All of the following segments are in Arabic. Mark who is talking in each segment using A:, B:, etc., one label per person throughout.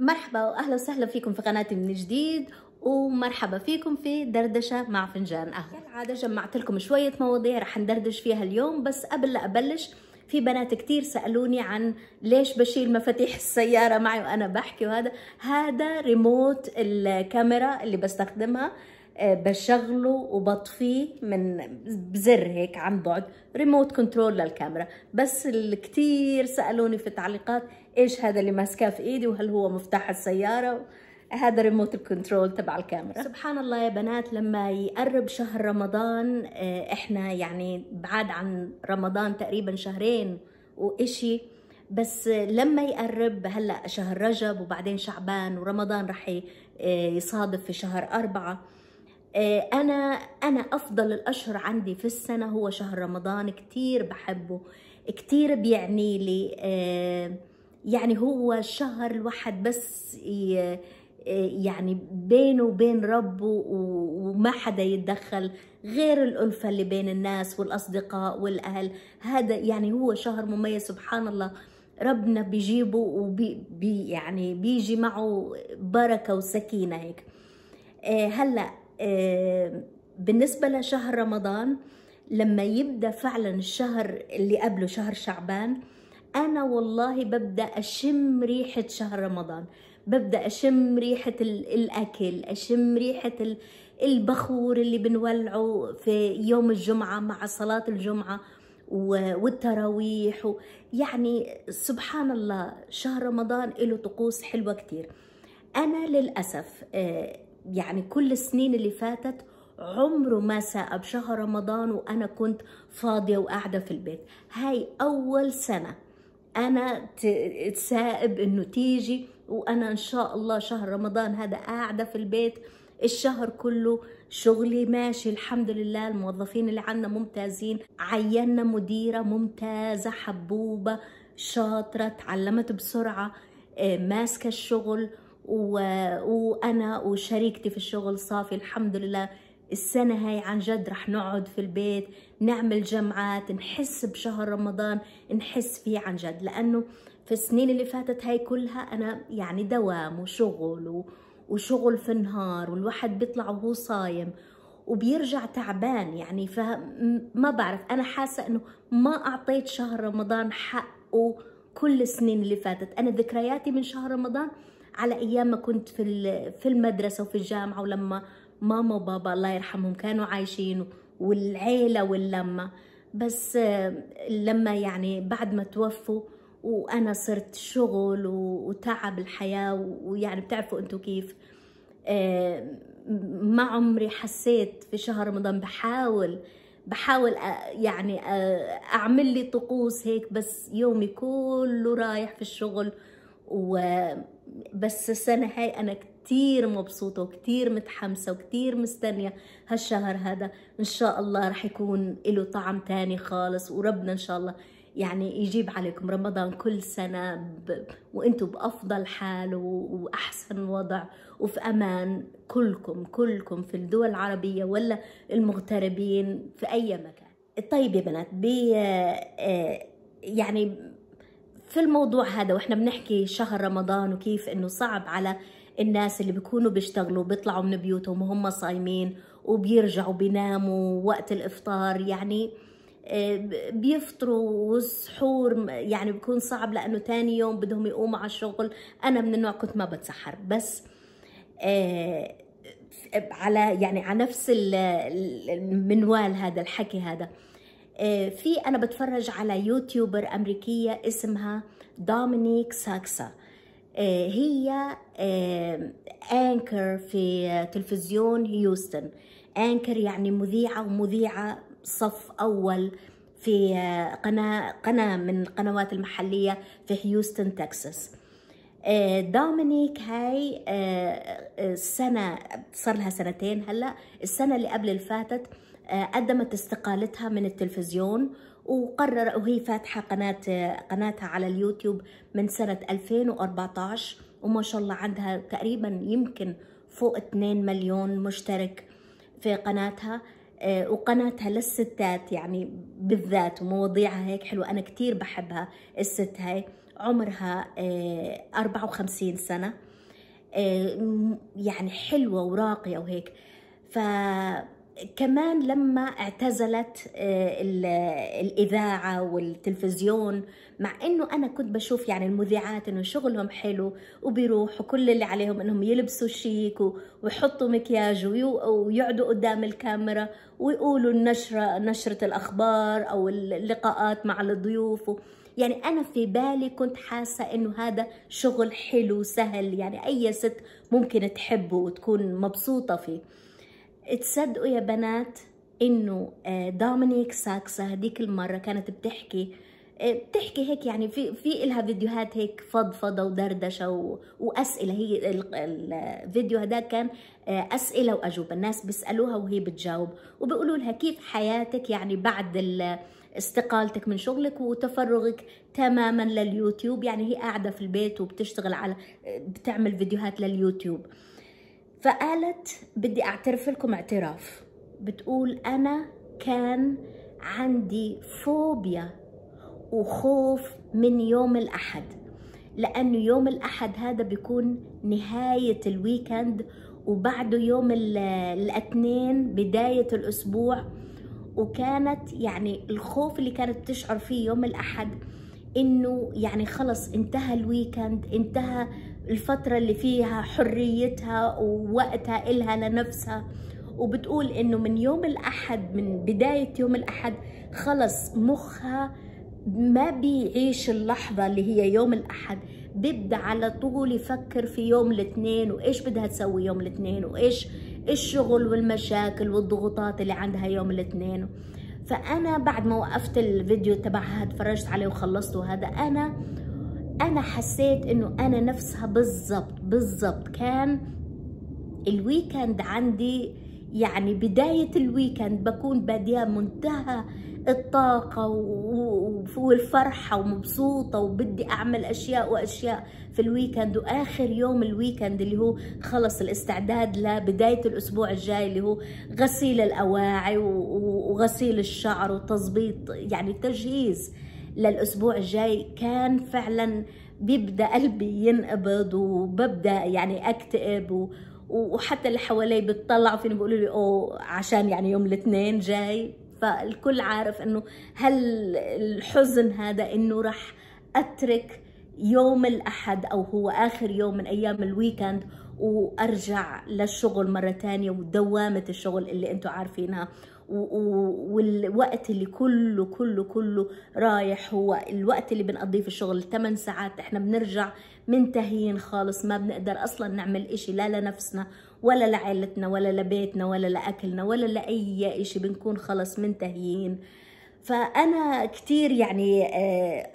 A: مرحبا واهلا وسهلا فيكم في قناتي من جديد ومرحبا فيكم في دردشه مع فنجان قهوه كالعاده جمعت لكم شويه مواضيع رح ندردش فيها اليوم بس قبل لا ابلش في بنات كتير سالوني عن ليش بشيل مفاتيح السياره معي وانا بحكي وهذا هذا ريموت الكاميرا اللي بستخدمها آه، بشغله وبطفيه من بزر هيك عن بعد ريموت كنترول للكاميرا بس الكتير سألوني في التعليقات ايش هذا اللي ماسكاه في ايدي وهل هو مفتاح السياره هذا ريموت الكنترول تبع الكاميرا سبحان الله يا بنات لما يقرب شهر رمضان آه، احنا يعني بعاد عن رمضان تقريبا شهرين وإشي بس لما يقرب هلا شهر رجب وبعدين شعبان ورمضان رح آه، يصادف في شهر أربعة آه، أنا أنا أفضل الأشهر عندي في السنة هو شهر رمضان كتير بحبه كتير بيعني لي يعني هو شهر الواحد بس يعني بينه وبين ربه وما حدا يتدخل غير الألفة اللي بين الناس والأصدقاء والأهل هذا يعني هو شهر مميز سبحان الله ربنا بيجيبه وبي بي يعني بيجي معه بركة وسكينة هيك آه، هلأ آه، بالنسبة لشهر رمضان لما يبدأ فعلا الشهر اللي قبله شهر شعبان انا والله ببدا اشم ريحه شهر رمضان ببدا اشم ريحه الاكل اشم ريحه البخور اللي بنولعه في يوم الجمعه مع صلاه الجمعه والتراويح و... يعني سبحان الله شهر رمضان له طقوس حلوه كتير انا للاسف آه، يعني كل السنين اللي فاتت عمره ما ساء بشهر رمضان وانا كنت فاضيه وقاعده في البيت هاي اول سنه انا تسائب انه تيجي وانا ان شاء الله شهر رمضان هذا قاعده في البيت الشهر كله شغلي ماشي الحمد لله الموظفين اللي عندنا ممتازين عينا مديرة ممتازة حبوبة شاطرة تعلمت بسرعة آه، ماسكة الشغل وأنا وشريكتي في الشغل صافي الحمد لله السنة هاي عن جد رح نقعد في البيت نعمل جمعات نحس بشهر رمضان نحس فيه عن جد لأنه في السنين اللي فاتت هاي كلها أنا يعني دوام وشغل وشغل في النهار والواحد بيطلع وهو صايم وبيرجع تعبان يعني فما بعرف أنا حاسة أنه ما أعطيت شهر رمضان حقه كل السنين اللي فاتت أنا ذكرياتي من شهر رمضان على أيام ما كنت في في المدرسة وفي الجامعة ولما ماما وبابا الله يرحمهم كانوا عايشين والعيلة واللمة بس آه، لما يعني بعد ما توفوا وأنا صرت شغل وتعب الحياة ويعني بتعرفوا أنتوا كيف آه، ما عمري حسيت في شهر رمضان بحاول بحاول آه، يعني أعمل لي طقوس هيك بس يومي كله رايح في الشغل وبس السنة هاي أنا كتير مبسوطة وكتير متحمسة وكتير مستنية هالشهر هذا إن شاء الله رح يكون له طعم تاني خالص وربنا إن شاء الله يعني يجيب عليكم رمضان كل سنة ب... وانتم بأفضل حال و... وأحسن وضع وفي أمان كلكم كلكم في الدول العربية ولا المغتربين في أي مكان طيب يا بنات بي... آه، يعني في الموضوع هذا واحنا بنحكي شهر رمضان وكيف انه صعب على الناس اللي بيكونوا بيشتغلوا بيطلعوا من بيوتهم وهم صايمين وبيرجعوا بيناموا وقت الافطار يعني آه، بيفطروا والسحور يعني بيكون صعب لانه ثاني يوم بدهم يقوموا على الشغل انا من النوع كنت ما بتسحر بس آه، على يعني على نفس المنوال هذا الحكي هذا آه، في انا بتفرج على يوتيوبر امريكيه اسمها دومينيك ساكسا آه، هي انكر آه، في تلفزيون هيوستن انكر يعني مذيعه ومذيعه صف اول في آه، قناه قناه من القنوات المحليه في هيوستن تكساس دومينيك هاي السنة صار لها سنتين هلا السنة اللي قبل اللي فاتت قدمت استقالتها من التلفزيون وقرر وهي فاتحة قناة قناتها على اليوتيوب من سنة 2014 وما شاء الله عندها تقريبا يمكن فوق 2 مليون مشترك في قناتها آه، وقناتها للستات يعني بالذات ومواضيعها هيك حلوة أنا كتير بحبها الست هاي عمرها 54 آه، سنة آه، يعني حلوة وراقية وهيك ف كمان لما اعتزلت آه، الإذاعة والتلفزيون مع أنه أنا كنت بشوف يعني المذيعات أنه شغلهم حلو وبيروحوا كل اللي عليهم أنهم يلبسوا شيك ويحطوا مكياج ويقعدوا قدام الكاميرا ويقولوا النشرة نشرة الأخبار أو اللقاءات مع الضيوف يعني أنا في بالي كنت حاسة إنه هذا شغل حلو سهل يعني أي ست ممكن تحبه وتكون مبسوطة فيه تصدقوا يا بنات انه آه، دومينيك ساكسا هذيك المره كانت بتحكي آه، بتحكي هيك يعني في في الها فيديوهات هيك فضفضه ودردشه و... واسئله هي الفيديو هذا كان آه، اسئله واجوبه الناس بيسالوها وهي بتجاوب وبيقولوا لها كيف حياتك يعني بعد ال... استقالتك من شغلك وتفرغك تماما لليوتيوب يعني هي قاعده في البيت وبتشتغل على بتعمل فيديوهات لليوتيوب فقالت بدي اعترف لكم اعتراف بتقول انا كان عندي فوبيا وخوف من يوم الاحد لانه يوم الاحد هذا بيكون نهايه الويكند وبعده يوم الاثنين بدايه الاسبوع وكانت يعني الخوف اللي كانت تشعر فيه يوم الاحد انه يعني خلص انتهى الويكند انتهى الفترة اللي فيها حريتها ووقتها إلها لنفسها وبتقول إنه من يوم الأحد من بداية يوم الأحد خلص مخها ما بيعيش اللحظة اللي هي يوم الأحد بيبدأ على طول يفكر في يوم الاثنين وإيش بدها تسوي يوم الاثنين وإيش الشغل والمشاكل والضغوطات اللي عندها يوم الاثنين فأنا بعد ما وقفت الفيديو تبعها اتفرجت عليه وخلصته هذا أنا انا حسيت انه انا نفسها بالظبط بالظبط كان الويكند عندي يعني بداية الويكند بكون بادية منتهى الطاقة والفرحة ومبسوطة وبدي أعمل أشياء وأشياء في الويكند وآخر يوم الويكند اللي هو خلص الاستعداد لبداية الأسبوع الجاي اللي هو غسيل الأواعي وغسيل الشعر وتظبيط يعني تجهيز للأسبوع الجاي كان فعلا بيبدأ قلبي ينقبض وببدأ يعني أكتئب وحتى اللي حوالي بتطلعوا فيني بيقولوا لي اوه عشان يعني يوم الاثنين جاي فالكل عارف انه هل الحزن هذا انه راح اترك يوم الاحد او هو اخر يوم من ايام الويكند وارجع للشغل مره ثانيه ودوامه الشغل اللي انتم عارفينها والوقت اللي كله كله كله رايح هو الوقت اللي بنقضيه في الشغل 8 ساعات احنا بنرجع منتهيين خالص ما بنقدر اصلا نعمل اشي لا لنفسنا ولا لعائلتنا ولا لبيتنا ولا لاكلنا ولا لاي اشي بنكون خلص منتهيين فانا كثير يعني آه،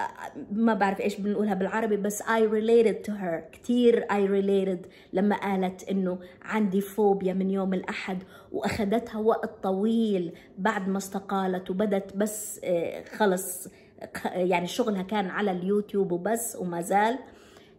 A: ما بعرف ايش بنقولها بالعربي بس اي ريليتد تو هير كثير اي ريليتد لما قالت انه عندي فوبيا من يوم الاحد واخذتها وقت طويل بعد ما استقالت وبدت بس آه، خلص يعني شغلها كان على اليوتيوب وبس وما زال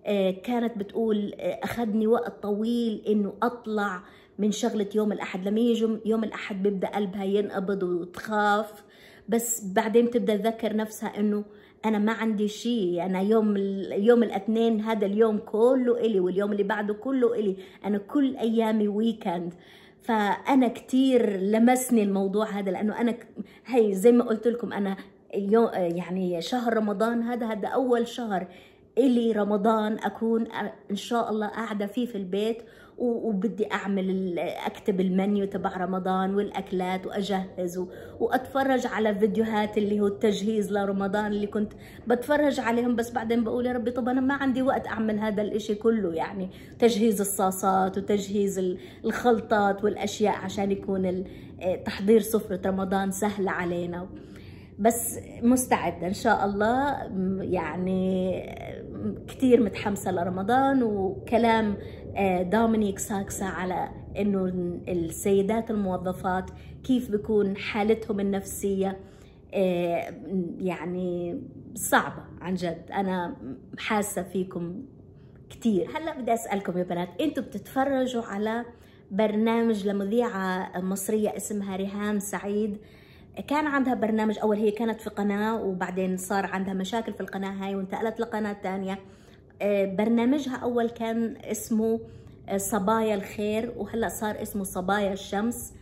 A: آه، كانت بتقول اخذني وقت طويل انه اطلع من شغله يوم الاحد لما يجي يوم الاحد بيبدا قلبها ينقبض وتخاف بس بعدين بتبدا تذكر نفسها انه انا ما عندي شيء انا يوم يوم الاثنين هذا اليوم كله الي واليوم اللي بعده كله الي انا كل ايامي ويكند فانا كثير لمسني الموضوع هذا لانه انا هي زي ما قلت لكم انا يعني شهر رمضان هذا هذا اول شهر الي رمضان اكون ان شاء الله قاعده فيه في البيت وبدي اعمل اكتب المنيو تبع رمضان والاكلات واجهز واتفرج على فيديوهات اللي هو التجهيز لرمضان اللي كنت بتفرج عليهم بس بعدين بقول يا ربي طب انا ما عندي وقت اعمل هذا الاشي كله يعني تجهيز الصاصات وتجهيز الخلطات والاشياء عشان يكون تحضير سفرة رمضان سهل علينا بس مستعدة إن شاء الله يعني كتير متحمسة لرمضان وكلام آه، دومينيك ساكسا على انه السيدات الموظفات كيف بيكون حالتهم النفسيه آه، يعني صعبه عن جد انا حاسه فيكم كتير هلا بدي اسالكم يا بنات انتم بتتفرجوا على برنامج لمذيعه مصريه اسمها ريهام سعيد كان عندها برنامج اول هي كانت في قناه وبعدين صار عندها مشاكل في القناه هاي وانتقلت لقناه ثانيه آه، برنامجها أول كان اسمه آه، صبايا الخير وهلأ صار اسمه صبايا الشمس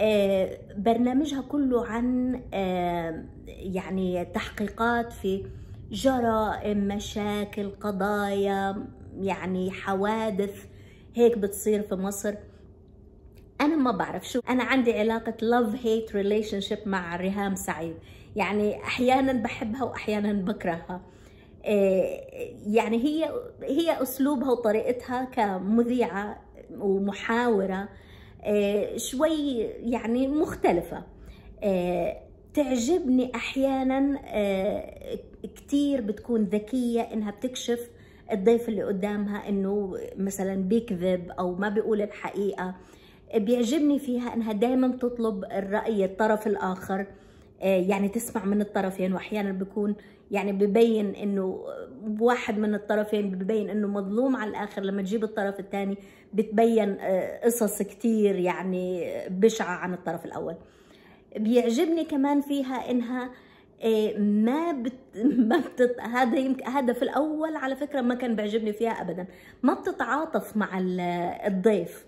A: آه، برنامجها كله عن يعني تحقيقات في جرائم مشاكل قضايا يعني حوادث هيك بتصير في مصر انا ما بعرف شو انا عندي علاقه لاف هيت ريليشن شيب مع ريهام سعيد يعني احيانا بحبها واحيانا بكرهها آه، يعني هي هي اسلوبها وطريقتها كمذيعه ومحاوره آه، شوي يعني مختلفه آه، تعجبني احيانا كثير بتكون ذكيه انها بتكشف الضيف اللي قدامها انه مثلا بيكذب او ما بيقول الحقيقه بيعجبني فيها انها دائما تطلب الراي الطرف الاخر آه، يعني تسمع من الطرفين واحيانا بيكون يعني ببين انه واحد من الطرفين ببين انه مظلوم على الاخر لما تجيب الطرف الثاني بتبين آه، قصص كتير يعني بشعه عن الطرف الاول بيعجبني كمان فيها انها آه، ما بت... ما بتط... هذا يمكن هذا في الاول على فكره ما كان بيعجبني فيها ابدا ما بتتعاطف مع الضيف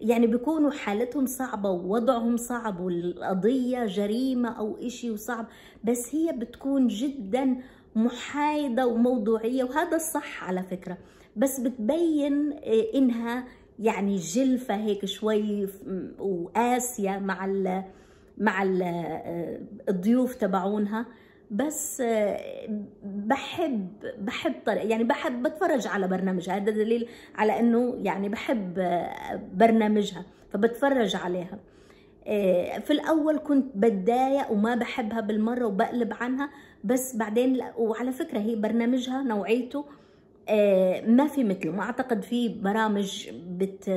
A: يعني بيكونوا حالتهم صعبة ووضعهم صعب والقضية جريمة أو إشي وصعب بس هي بتكون جدا محايدة وموضوعية وهذا الصح على فكرة بس بتبين آه، إنها يعني جلفة هيك شوي وقاسية مع ال مع آه، الضيوف تبعونها بس بحب بحب طريق يعني بحب بتفرج على برنامجها هذا دليل على انه يعني بحب برنامجها فبتفرج عليها إيه، في الاول كنت بتضايق وما بحبها بالمره وبقلب عنها بس بعدين وعلى فكره هي برنامجها نوعيته إيه، ما في مثله ما اعتقد في برامج بت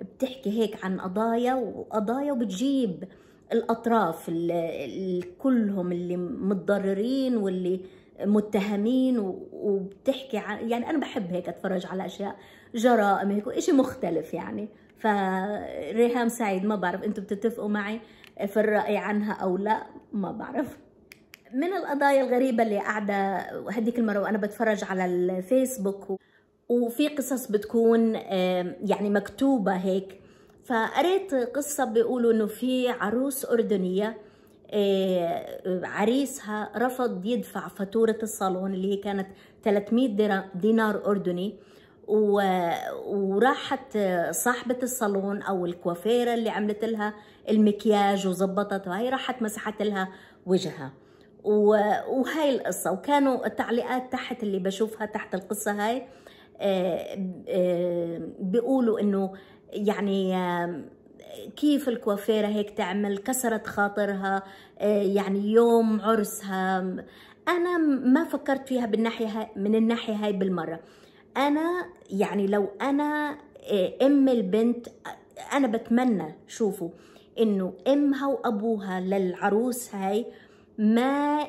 A: بتحكي هيك عن قضايا وقضايا وبتجيب الأطراف اللي كلهم اللي متضررين واللي متهمين وبتحكي عن يعني أنا بحب هيك أتفرج على أشياء جرائم هيك وإشي مختلف يعني فريهام سعيد ما بعرف أنتم بتتفقوا معي في الرأي عنها أو لا ما بعرف من القضايا الغريبة اللي قاعدة هديك المرة وأنا بتفرج على الفيسبوك وفي قصص بتكون يعني مكتوبة هيك فقريت قصة بيقولوا انه في عروس اردنية آه، عريسها رفض يدفع فاتورة الصالون اللي هي كانت 300 دينار أردني وراحت صاحبة الصالون أو الكوافيرة اللي عملت لها المكياج وظبطت وهي راحت مسحت لها وجهها وهاي القصة وكانوا التعليقات تحت اللي بشوفها تحت القصة هاي آه، آه، بيقولوا انه يعني كيف الكوافيرة هيك تعمل كسرت خاطرها آه، يعني يوم عرسها أنا ما فكرت فيها بالناحية من الناحية هاي بالمرة أنا يعني لو أنا آه، أم البنت آه، أنا بتمنى شوفوا إنه أمها وأبوها للعروس هاي ما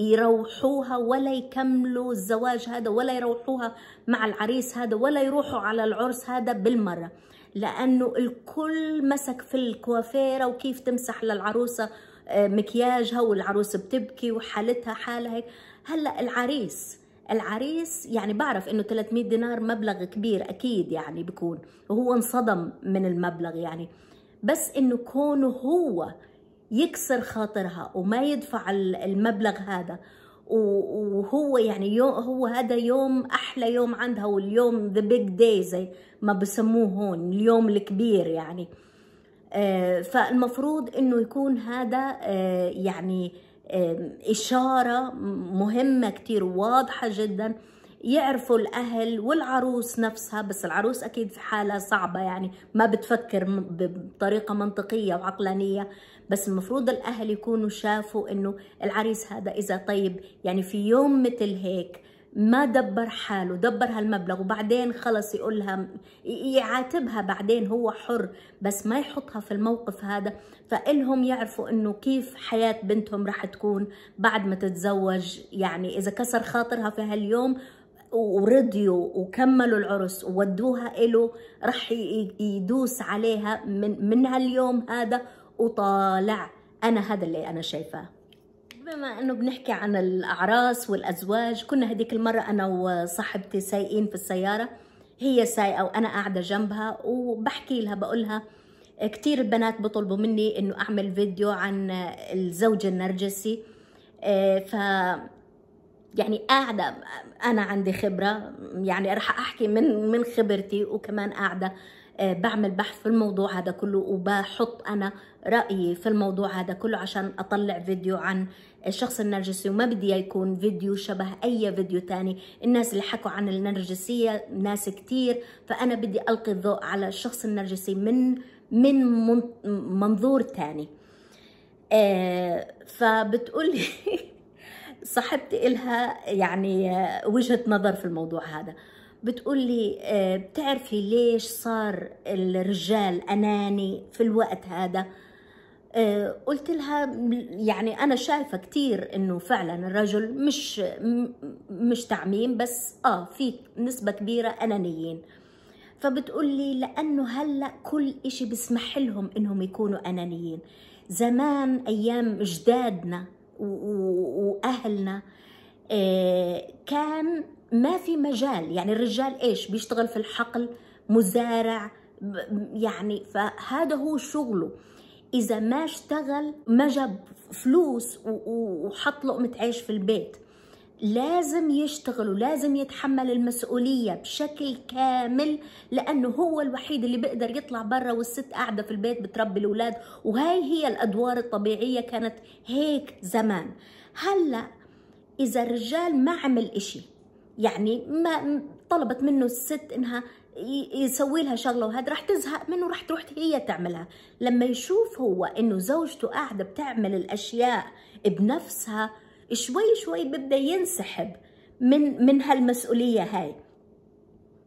A: يروحوها ولا يكملوا الزواج هذا ولا يروحوها مع العريس هذا ولا يروحوا على العرس هذا بالمره لانه الكل مسك في الكوافيره وكيف تمسح للعروسه آه، مكياجها والعروس بتبكي وحالتها حالها هيك هلا العريس العريس يعني بعرف انه 300 دينار مبلغ كبير اكيد يعني بكون وهو انصدم من المبلغ يعني بس انه كونه هو يكسر خاطرها وما يدفع المبلغ هذا وهو يعني يوم هو هذا يوم احلى يوم عندها واليوم ذا بيج داي زي ما بسموه هون اليوم الكبير يعني آه، فالمفروض انه يكون هذا آه، يعني آه، اشاره مهمه كثير واضحه جدا يعرفوا الأهل والعروس نفسها بس العروس أكيد في حالة صعبة يعني ما بتفكر بطريقة منطقية وعقلانية بس المفروض الأهل يكونوا شافوا أنه العريس هذا إذا طيب يعني في يوم مثل هيك ما دبر حاله دبر هالمبلغ وبعدين خلص يقولها يعاتبها بعدين هو حر بس ما يحطها في الموقف هذا فإلهم يعرفوا انه كيف حياة بنتهم راح تكون بعد ما تتزوج يعني اذا كسر خاطرها في هاليوم ورضيوا وكملوا العرس وودوها إله راح يدوس عليها من, من هاليوم هذا وطالع أنا هذا اللي أنا شايفاه بما انه بنحكي عن الاعراس والازواج كنا هذيك المره انا وصاحبتي سايقين في السياره هي سايقه وانا قاعده جنبها وبحكي لها بقول لها كثير البنات بطلبوا مني انه اعمل فيديو عن الزوج النرجسي إيه، ف يعني قاعدة أنا عندي خبرة يعني رح أحكي من من خبرتي وكمان قاعدة آه، بعمل بحث في الموضوع هذا كله وبحط أنا رأيي في الموضوع هذا كله عشان أطلع فيديو عن الشخص النرجسي وما بدي يكون فيديو شبه أي فيديو تاني الناس اللي حكوا عن النرجسية ناس كتير فأنا بدي ألقي الضوء على الشخص النرجسي من من منظور تاني آه، فبتقولي صاحبتي إلها يعني وجهة نظر في الموضوع هذا بتقول لي آه، بتعرفي ليش صار الرجال أناني في الوقت هذا آه، قلت لها يعني أنا شايفة كتير إنه فعلا الرجل مش مش تعميم بس آه في نسبة كبيرة أنانيين فبتقول لي لأنه هلأ كل إشي بسمح لهم إنهم يكونوا أنانيين زمان أيام جدادنا واهلنا آه، كان ما في مجال يعني الرجال ايش بيشتغل في الحقل مزارع يعني فهذا هو شغله اذا ما اشتغل ما جاب فلوس وحط لقمه عيش في البيت لازم يشتغل ولازم يتحمل المسؤولية بشكل كامل لأنه هو الوحيد اللي بيقدر يطلع برا والست قاعدة في البيت بتربي الأولاد وهاي هي الأدوار الطبيعية كانت هيك زمان هلأ إذا الرجال ما عمل إشي يعني ما طلبت منه الست إنها يسوي لها شغله وهذا رح تزهق منه رح تروح هي تعملها لما يشوف هو انه زوجته قاعده بتعمل الاشياء بنفسها شوي شوي بيبدا ينسحب من من هالمسؤوليه هاي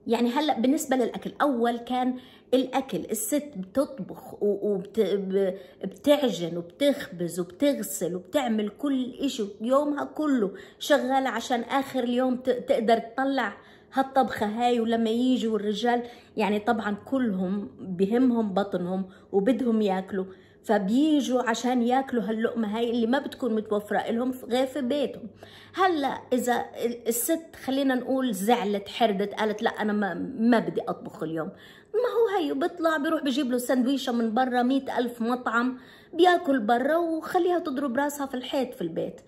A: يعني هلا بالنسبه للاكل اول كان الاكل الست بتطبخ وبتعجن وبتخبز وبتغسل وبتعمل كل شيء يومها كله شغاله عشان اخر اليوم تقدر تطلع هالطبخة هاي ولما يجوا الرجال يعني طبعا كلهم بهمهم بطنهم وبدهم ياكلوا فبيجوا عشان ياكلوا هاللقمه هاي اللي ما بتكون متوفره لهم غير في بيتهم هلا اذا الست خلينا نقول زعلت حردت قالت لا انا ما, ما بدي اطبخ اليوم ما هو هي بيطلع بيروح بجيب له سندويشه من برا مئة ألف مطعم بياكل برا وخليها تضرب راسها في الحيط في البيت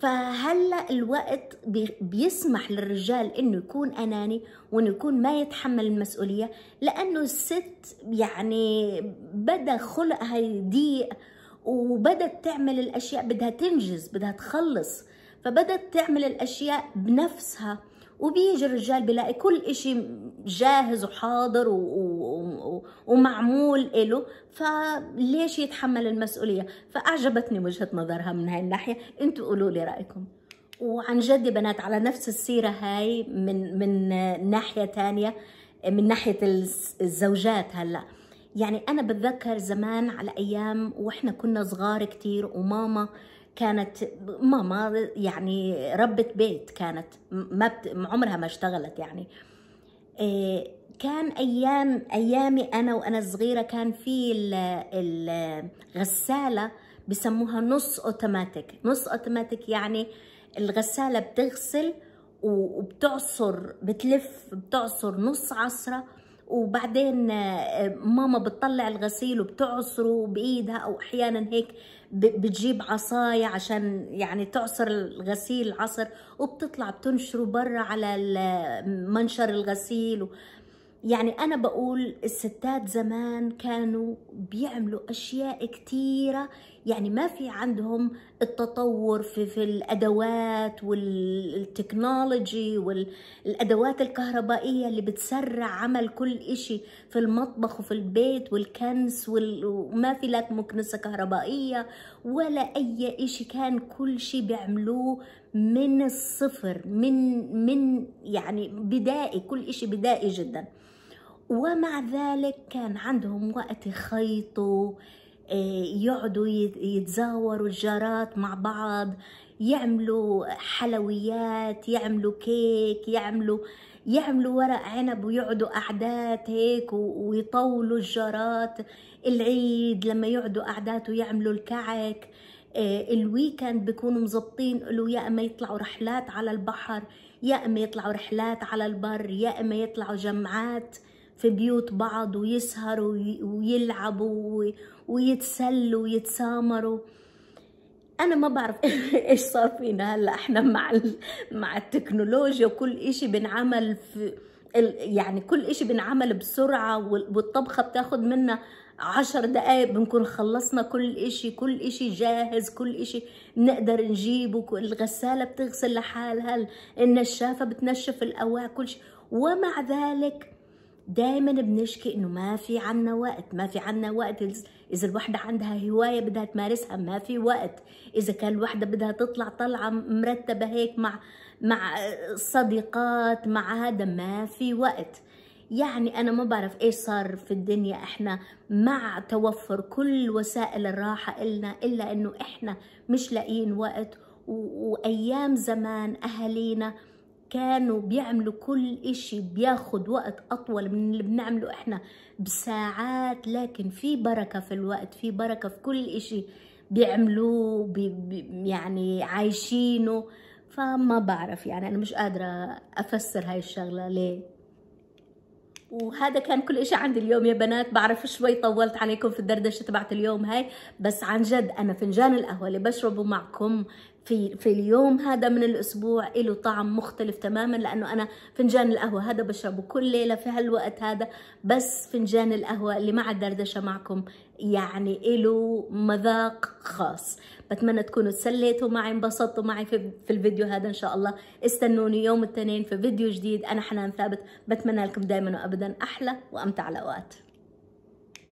A: فهلا الوقت بيسمح للرجال انه يكون اناني وانه يكون ما يتحمل المسؤوليه لانه الست يعني بدا خلقها يضيق وبدت تعمل الاشياء بدها تنجز بدها تخلص فبدت تعمل الاشياء بنفسها وبيجي الرجال بيلاقي كل إشي جاهز وحاضر و... و... ومعمول إله فليش يتحمل المسؤولية فأعجبتني وجهة نظرها من هاي الناحية أنتوا قولوا لي رأيكم وعن جد بنات على نفس السيرة هاي من من ناحية تانية من ناحية الزوجات هلأ يعني أنا بتذكر زمان على أيام وإحنا كنا صغار كتير وماما آه كانت ماما يعني ربة بيت كانت ما بت... عمرها ما اشتغلت يعني إيه، كان ايام ايامي انا وانا صغيره كان في الغساله بسموها نص اوتوماتيك نص اوتوماتيك يعني الغساله بتغسل وبتعصر بتلف بتعصر نص عصره وبعدين آه، ماما بتطلع الغسيل وبتعصره بايدها او احيانا هيك بتجيب عصاية عشان يعني تعصر الغسيل عصر وبتطلع بتنشره برا على منشر الغسيل يعني أنا بقول الستات زمان كانوا بيعملوا أشياء كتيرة يعني ما في عندهم التطور في, في الأدوات والتكنولوجي والأدوات الكهربائية اللي بتسرع عمل كل إشي في المطبخ وفي البيت والكنس وال... وما في لا مكنسة كهربائية ولا أي إشي كان كل شي بيعملوه من الصفر من من يعني بدائي كل شيء بدائي جدا ومع ذلك كان عندهم وقت يخيطوا آه، يقعدوا يتزاوروا الجارات مع بعض يعملوا حلويات يعملوا كيك يعملوا يعملوا ورق عنب ويقعدوا قعدات هيك ويطولوا الجارات العيد لما يقعدوا قعدات ويعملوا الكعك آه، الويكند بيكونوا مظبطين له يا اما يطلعوا رحلات على البحر يا اما يطلعوا رحلات على البر يا اما يطلعوا جمعات في بيوت بعض ويسهروا ويلعبوا ويتسلوا ويتسامروا انا ما بعرف ايش صار فينا هلا احنا مع مع التكنولوجيا وكل إشي بنعمل في يعني كل إشي بنعمل بسرعة والطبخة بتاخذ منا عشر دقايق بنكون خلصنا كل إشي كل إشي جاهز كل إشي بنقدر نجيبه الغسالة بتغسل لحالها النشافة بتنشف الأواعي كل شيء ومع ذلك دايما بنشكي انه ما في عنا وقت ما في عنا وقت اذا الوحده عندها هوايه بدها تمارسها ما في وقت اذا كان الوحده بدها تطلع طلعه مرتبه هيك مع مع صديقات مع هذا ما في وقت يعني أنا ما بعرف إيش صار في الدنيا إحنا مع توفر كل وسائل الراحة إلنا إلا إنه إحنا مش لاقيين وقت وأيام زمان أهالينا كانوا بيعملوا كل إشي بياخد وقت أطول من اللي بنعمله إحنا بساعات لكن في بركة في الوقت في بركة في كل إشي بيعملوه بي يعني عايشينه فما بعرف يعني أنا مش قادرة أفسر هاي الشغلة ليه وهذا كان كل شيء عندي اليوم يا بنات بعرف شوي طولت عليكم في الدردشة تبعت اليوم هاي بس عن جد أنا فنجان القهوة اللي بشربه معكم في في اليوم هذا من الاسبوع له طعم مختلف تماما لانه انا فنجان القهوه هذا بشربه كل ليله في هالوقت هذا بس فنجان القهوه اللي مع الدردشه معكم يعني له مذاق خاص بتمنى تكونوا تسليتوا معي انبسطتوا معي في, في الفيديو هذا ان شاء الله استنوني يوم الاثنين في فيديو جديد انا حنان ثابت بتمنى لكم دائما وابدا احلى وامتع الاوقات